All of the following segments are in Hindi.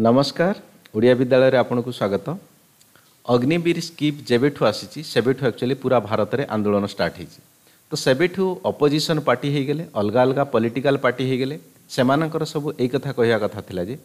ନମସ୍କାର ଓଡ଼ିଆ ବିଦ୍ୟାଳୟରେ ଆପଣଙ୍କୁ ସ୍ୱାଗତ ଅଗ୍ନିବୀର ସ୍କିପ୍ ଯେବେଠୁ ଆସିଛି ସେବେଠୁ ଆକ୍ଚୁଆଲି ପୁରା ଭାରତରେ ଆନ୍ଦୋଳନ ଷ୍ଟାର୍ଟ ହେଇଛି ତ ସେବେଠୁ ଅପୋଜିସନ୍ ପାର୍ଟି ହେଇଗଲେ ଅଲଗା ଅଲଗା ପଲିଟିକାଲ୍ ପାର୍ଟି ହେଇଗଲେ ସେମାନଙ୍କର ସବୁ ଏଇ କଥା କହିବା କଥା ଥିଲା ଯେ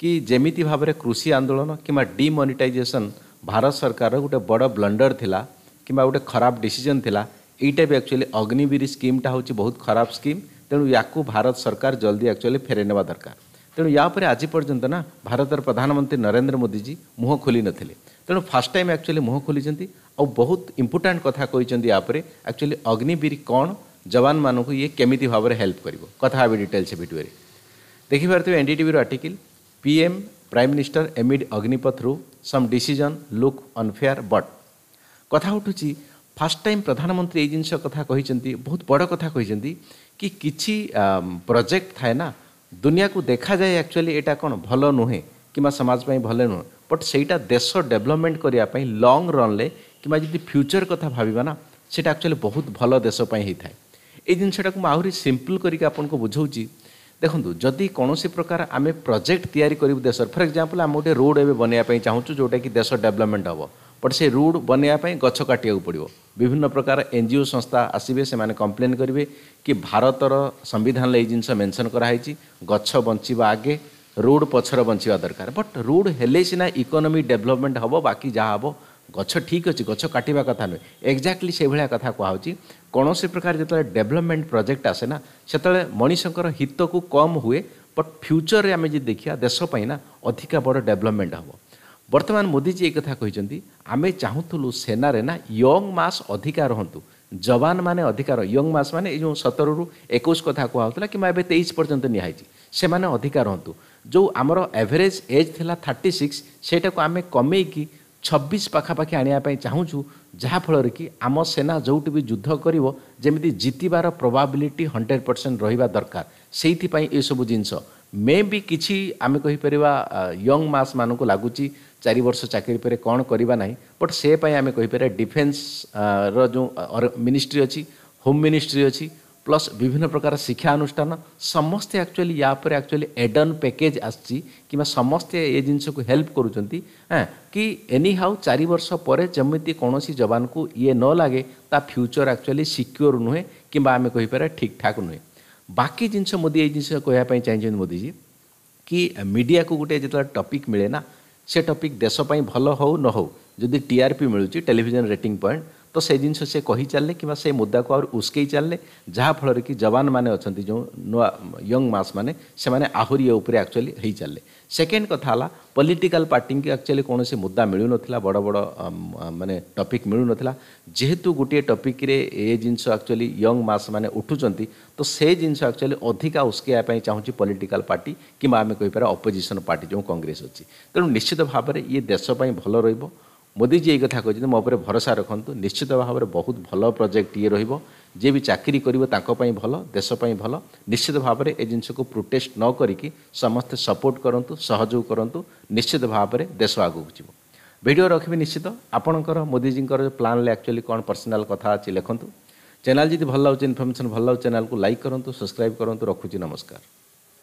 କି ଯେମିତି ଭାବରେ କୃଷି ଆନ୍ଦୋଳନ କିମ୍ବା ଡିମନିଟାଇଜେସନ୍ ଭାରତ ସରକାରର ଗୋଟେ ବଡ଼ ବ୍ଲଣ୍ଡର ଥିଲା କିମ୍ବା ଗୋଟେ ଖରାପ ଡିସିଜନ୍ ଥିଲା ଏଇଟା ବି ଆକ୍ଚୁଆଲି ଅଗ୍ନିବୀର ସ୍କିମ୍ଟା ହେଉଛି ବହୁତ ଖରାପ ସ୍କିମ୍ ତେଣୁ ୟାକୁ ଭାରତ ସରକାର ଜଲ୍ଦି ଆକ୍ଚୁଆଲି ଫେରାଇ ନେବା ଦରକାର ᱛᱮᱱᱚ ຍાປ રે আজি পৰ্যন্ত না ભારતৰ প্ৰধানমন্ত্ৰী নৰেন্দ্ৰ মোদীজি মুখ খুলি নଥିলে তেনো ফৰ্স্ট টাইম একচুৱেলি মুখ খুলিচந்தி আৰু বহুত ইম্পৰটেন্ট কথা কৈচந்தி য়াपरे একচুৱেলি অগ্নিবীৰ কোন জৱান মানুহক ই কেমিতিভাৱৰে help কৰিব কথা আৱি ডিটেলছে বিটোৱে দেখিবাৰতে এনডিটিভিৰ article PM prime minister amid অগ্নিপথৰু সাম ডিসিশন লুক অন ফেৰ বাট কথা উঠুচি ফৰ্স্ট টাইম প্ৰধানমন্ত্ৰী এজনীয়ে কথা কৈচந்தி বহুত বড় কথা কৈচந்தி কি কিচি প্ৰজেক্ট ঠায় না ଦୁନିଆକୁ ଦେଖାଯାଏ ଆକ୍ଚୁଆଲି ଏଇଟା କ'ଣ ଭଲ ନୁହେଁ କିମ୍ବା ସମାଜ ପାଇଁ ଭଲ ନୁହେଁ ବଟ୍ ସେଇଟା ଦେଶ ଡେଭଲପମେଣ୍ଟ କରିବା ପାଇଁ ଲଙ୍ଗ୍ ରନ୍ରେ କିମ୍ବା ଯଦି ଫ୍ୟୁଚର୍ କଥା ଭାବିବା ନା ସେଇଟା ଆକ୍ଚୁଆଲି ବହୁତ ଭଲ ଦେଶ ପାଇଁ ହେଇଥାଏ ଏଇ ଜିନିଷଟାକୁ ମୁଁ ଆହୁରି ସିମ୍ପଲ୍ କରିକି ଆପଣଙ୍କୁ ବୁଝାଉଛି ଦେଖନ୍ତୁ ଯଦି କୌଣସି ପ୍ରକାର ଆମେ ପ୍ରୋଜେକ୍ଟ ତିଆରି କରିବୁ ଦେଶରେ ଫର୍ ଏକ୍ଜାମ୍ପଲ୍ ଆମେ ଗୋଟେ ରୋଡ଼ ଏବେ ବନେଇବା ପାଇଁ ଚାହୁଁଛୁ ଯେଉଁଟାକି ଦେଶ ଡେଭଲପମେଣ୍ଟ ହେବ ବଟ୍ ସେ ରୁଡ଼ ବନେଇବା ପାଇଁ ଗଛ କାଟିବାକୁ ପଡ଼ିବ ବିଭିନ୍ନ ପ୍ରକାର ଏନ୍ ଜି ଓ ସଂସ୍ଥା ଆସିବେ ସେମାନେ କମ୍ପ୍ଲେନ୍ କରିବେ କି ଭାରତର ସମ୍ବିଧାନରେ ଏଇ ଜିନିଷ ମେନସନ୍ କରାହେଇଛି ଗଛ ବଞ୍ଚିବା ଆଗେ ରୋଡ଼ ପଛରେ ବଞ୍ଚିବା ଦରକାର ବଟ୍ ରୋଡ଼ ହେଲେ ସିନା ଇକୋନୋମିକ ଡେଭଲପମେଣ୍ଟ ହେବ ବାକି ଯାହା ହେବ ଗଛ ଠିକ୍ ଅଛି ଗଛ କାଟିବା କଥା ନୁହେଁ ଏକ୍ଜାକ୍ଟଲି ସେଭଳିଆ କଥା କୁହାହେଉଛି କୌଣସି ପ୍ରକାର ଯେତେବେଳେ ଡେଭଲପମେଣ୍ଟ ପ୍ରୋଜେକ୍ଟ ଆସେ ନା ସେତେବେଳେ ମଣିଷଙ୍କର ହିତକୁ କମ୍ ହୁଏ ବଟ୍ ଫ୍ୟୁଚରରେ ଆମେ ଯଦି ଦେଖିବା ଦେଶ ପାଇଁ ନା ଅଧିକା ବଡ଼ ଡେଭଲପମେଣ୍ଟ ହେବ बर्तमान मोदी जी एक कही आम चाहूलु सेनारे ना यंग मास अधिका रुंतु जवान मैंने अधिकार यंग मास मैंने जो सतर रु एक कथा कहला कि तेईस पर्यटन निने अधिका रुंतु जो आमर एवरेज एज थी थर्ट सिक्स से आम कमेकि छब्बीस पखापाखि आने चाहूँ जहाँफल कि आम सेना जोटि भी युद्ध करमी जितबार प्रोबाबिलिटी हंड्रेड परसेंट रहा दरकार से सब जिनस મેબી કિચી અમે કહી પરવા યંગ માસ માનકુ લાગુચી ચારી વર્ષ ચકરી પર કોણ કરીબા નહી બટ સે પે અમે કહી પર ડિફેન્સ ર જો મિનિસ્ટ્રી અછી હોમ મિનિસ્ટ્રી અછી પ્લસ વિભિન્ન પ્રકાર શિક્ષા અનુષ્ઠાન સમસ્તે એક્ચ્યુઅલી યા પર એક્ચ્યુઅલી એડન પેકેજ આસચી કે સમસ્તે એ જિન્સ કો હેલ્પ કરું છંતિ હા કે એનીહાઉ ચારી વર્ષ પરે જમતી કોણોસી જવાન કુ યે નો લાગે તા ફ્યુચર એક્ચ્યુઅલી સિક્યોર ન હોય કેબા અમે કહી પર ઠીક ઠાક ન હોય बाकी जिनस मोदी ये जिनस कह चाहिए मोदी जी कि मीडिया को गोटे जो टपिक मिले ना से टपिक देश भल हौ न हो जदि टीआरपी मिलूँ टेलीजन रेटिंग पॉइंट तो से जिन से कही चलने कि से मुद्दा को आसकई चलने जहाँफल कि जवान मैंने जो नुआ यंग मास मैंने से मैंने आहरी एक्चुअली हो चलने सेकेंड कथा पॉलिटिकल पार्टी की एक्चुअली कौन से मुद्दा मिलू ना बड़ बड़ मानने टपिक मिलू ना जेहेतु गोटे टपिक ये जिनस एक्चुअली यंग मस मैंने उठुं तो से जिन एक्चुअली अधिका उस्कैपी चाहूँ पॉलिटिकल पार्टी कि आम कहीपर अपोजिशन पार्टी जो कंग्रेस अच्छी तेनाली निश्चित भाव में ये देशपी भल रहा ମୋଦିଜୀ ଏଇ କଥା କହିଛନ୍ତି ମୋ ଉପରେ ଭରସା ରଖନ୍ତୁ ନିଶ୍ଚିତ ଭାବରେ ବହୁତ ଭଲ ପ୍ରୋଜେକ୍ଟ ଇଏ ରହିବ ଯିଏ ବି ଚାକିରି କରିବ ତାଙ୍କ ପାଇଁ ଭଲ ଦେଶ ପାଇଁ ଭଲ ନିଶ୍ଚିତ ଭାବରେ ଏ ଜିନିଷକୁ ପ୍ରୋଟେଷ୍ଟ ନ କରିକି ସମସ୍ତେ ସପୋର୍ଟ କରନ୍ତୁ ସହଯୋଗ କରନ୍ତୁ ନିଶ୍ଚିତ ଭାବରେ ଦେଶ ଆଗକୁ ଯିବ ଭିଡ଼ିଓ ରଖିବି ନିଶ୍ଚିତ ଆପଣଙ୍କର ମୋଦିଜୀଙ୍କର ପ୍ଲାନ୍ରେ ଆକ୍ଚୁଆଲି କ'ଣ ପର୍ସନାଲ୍ କଥା ଅଛି ଲେଖନ୍ତୁ ଚ୍ୟାନେଲ୍ ଯଦି ଭଲ ଲାଗୁଛି ଇନଫର୍ମେସନ୍ ଭଲ ଲାଗୁଛି ଚ୍ୟାନେଲ୍କୁ ଲାଇକ୍ କରନ୍ତୁ ସବସ୍କ୍ରାଇବ୍ କରନ୍ତୁ ରଖୁଛି ନମସ୍କାର